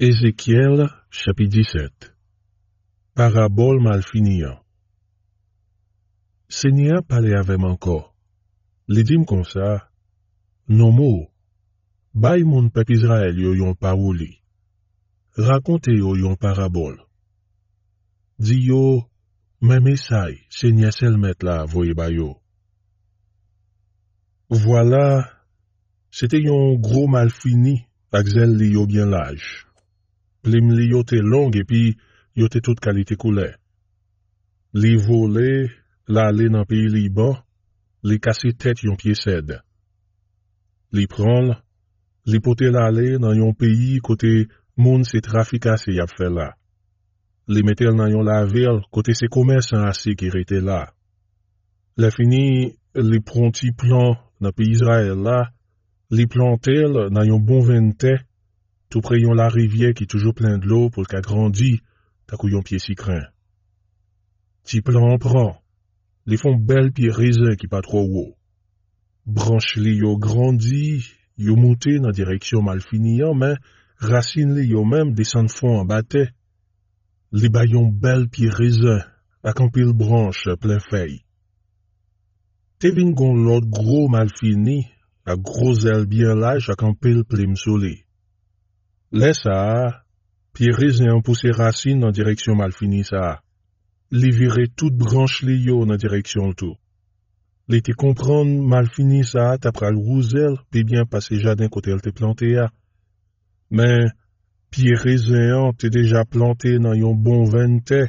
Ézéchiel chapitre 17 Parabole mal finies Seigneur parlait avec encore. Les dîmes comme ça, non mot. Bay mon peuple Israël yo yon paroli. Raconte yo yon parabole. Di yo, même essai, Seigneur sel met la voye bayo. Voilà, c'était yon gros mal fini, avec li yo bien l'âge. plim li yote long epi yote tout kalite kou le. Li vo le, la le nan pi li bon, li kase tet yon pi sèd. Li pran le, li pote la le nan yon pi yi kote moun se trafika se yap fè la. Li metel nan yon la vil kote se kome san ase ki rete la. La fini, li pronti plan nan pi Israel la, li plan tel nan yon bon ventey, Tout la rivière qui est toujours pleine de l'eau pour qu'elle grandisse, t'as couillon pied si craint. Ti plan prend. Les fonds belles pieds raisins qui pas trop haut. Branche les yo grandi, yo monté dans direction mal finie, mais racine les yo même descend fond en bâté. Les baillons belles pieds raisins, à campil branche plein feuille. T'es vingon l'autre gros mal fini, à gros ailes bien lâche à campil soleil. Lè sa, pi rezè an pou se racine nan direksyon mal fini sa. Li virè tout branche li yo nan direksyon l'tou. Li te kompran mal fini sa tapra l'rouzel, pi byen pase jadin kote el te plante ya. Men, pi rezè an te deja plante nan yon bon vènte,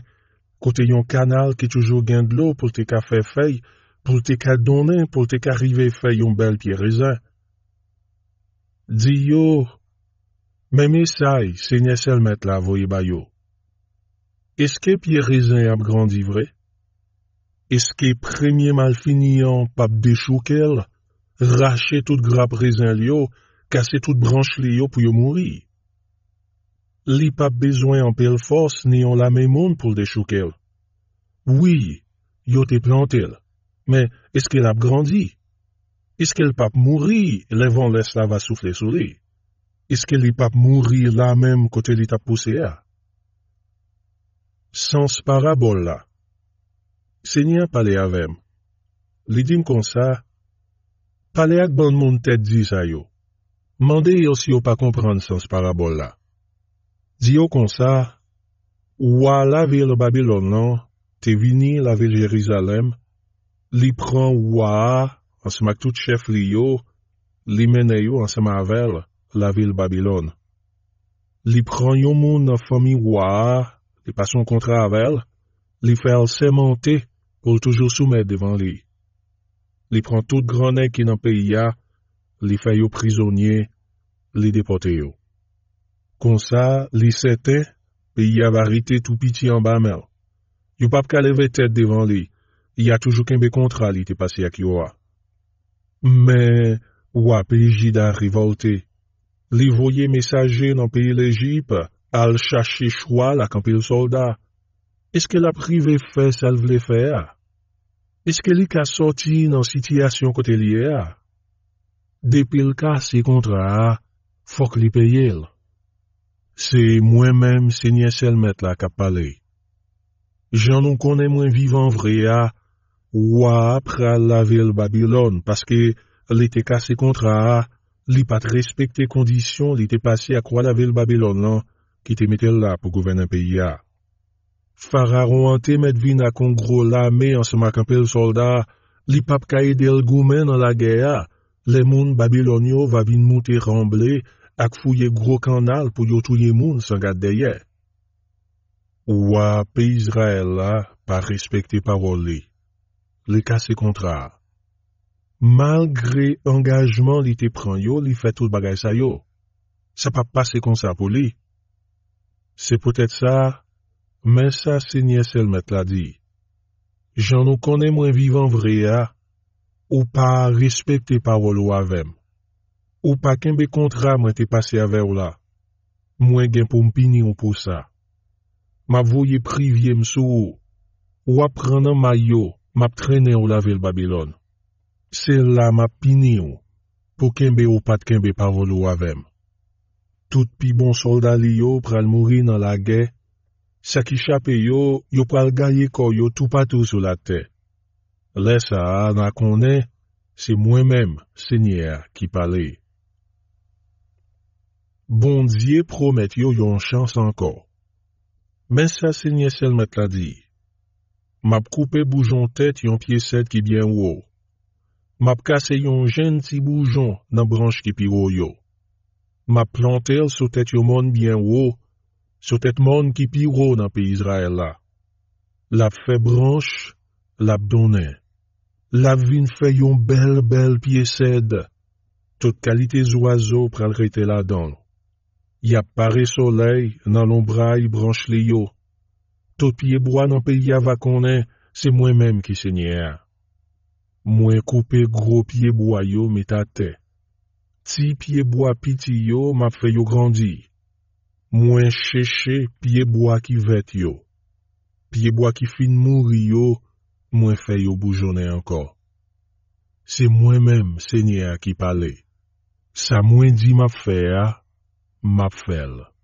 kote yon kanal ki toujou gen d'lo pou te ka fè fèy, pou te ka donè, pou te ka rive fèy yon bel pi rezè. Di yo... Mais n'est-ce que mettre la voye ba Est-ce que Pierre raisin a grandi vrai? Est-ce que premier mal en pape déchouquel, rachet toute grappe raisin casser toute branche pour yo mourir? Li pape besoin en père force ni en la même monde pour déchouquel. Oui, yo été planté, mais est-ce qu'elle a grandi? Est-ce qu'elle pape mourir, vent laisse la va souffler sur lui? Eske li pap mouri la menm kote li tap puse a? Sans parabola. Senya pale avem. Li dim konsa, pale ak ban moun tet dizay yo. Mande yo si yo pa kompran sans parabola. Diyo konsa, wala ve le Babylon nan, te vini la ve Jerizalem, li pran wala, ans ma ktout chef li yo, li mene yo ans ma avel, la vil Babilon. Li pran yon moun nan fami waa, li pason kontra avel, li fel semente, pou toujou soumet devan li. Li pran tout grane ki nan pe ya, li feyo prizonye, li depote yo. Kon sa, li sete, pe ya varite tou piti an ba mel. Yo pap ka leve tet devan li, ya toujou kenbe kontra li te pasi ak yo a. Men, wap e jida rivolte, Les messager messagers dans le pays d'Égypte, al choix la campée le soldat. est-ce que la privé fait ce qu'elle veut faire Est-ce qu'elle est sortie dans une situation côté Depuis le cas contrat, il faut qu'elle paye C'est moi-même, Seigneur Selmet, qui ai parlé. Je ne connais moins vivant à ou après la ville Babylone, parce que était cas et contrat. Li pat respekte kondisyon li te pase a kwa la vil Babylon lan, ki te metel la pou gouvene pe ya. Fara rou ante met vin akon gro la me an se makanpe l solda, li pap ka e del goumen an la ge ya, le moun Babylon yo va vin moun te ramble ak fouye gro kanal pou yo touye moun san gadeye. Ouwa, pe Izrael la, pa respekte paroli. Li kase kontra. Malgre engajman li te pran yo, li fet tout bagay sa yo. Sa pa pase kon sa pou li. Se potet sa, men sa se nye selmet la di. Jan nou konen mwen vivan vrea, ou pa respekte parol ou avem. Ou pa kenbe kontra mwen te pase ave ou la. Mwen gen pou mpini ou pou sa. Mwen voye privye msou ou. Ou ap pran nan may yo, mwen ap trene ou la vel Babylon. Ser la map pini ou, pou kenbe ou pat kenbe pavolo avem. Tout pi bon soldali yo pral mouri nan la ge, sa ki chapi yo, yo pral gaye ko yo tou patou sou la te. Le sa ana konen, se mwen menm, senyer, ki pale. Bondye promet yo yon chans anko. Men sa senyer sel met la di. Map koupe boujon tet yon pye set ki byen ou ou. Mab kase yon jen ti boujon nan branj ki pi woy yo. Mab plantel sou tet yon moun bien wou, sou tet moun ki pi wou nan pi Izrael la. Lab fe branj, lab donen. Lab vin fe yon bel bel pi esed. Tot kalite zo azo pral rete la don. Yap pare soley nan lombra yi branj le yo. Tot pi eboan nan pi yavakone, se mwen menm ki senye a. Mwen koupe gro pyebwa yo me tate. Ti pyebwa piti yo, ma feyo grandi. Mwen cheche, pyebwa ki vet yo. Pyebwa ki fin mounri yo, mwen feyo boujone anko. Se mwen menm, se nye a ki pale. Sa mwen di ma fea, ma fel.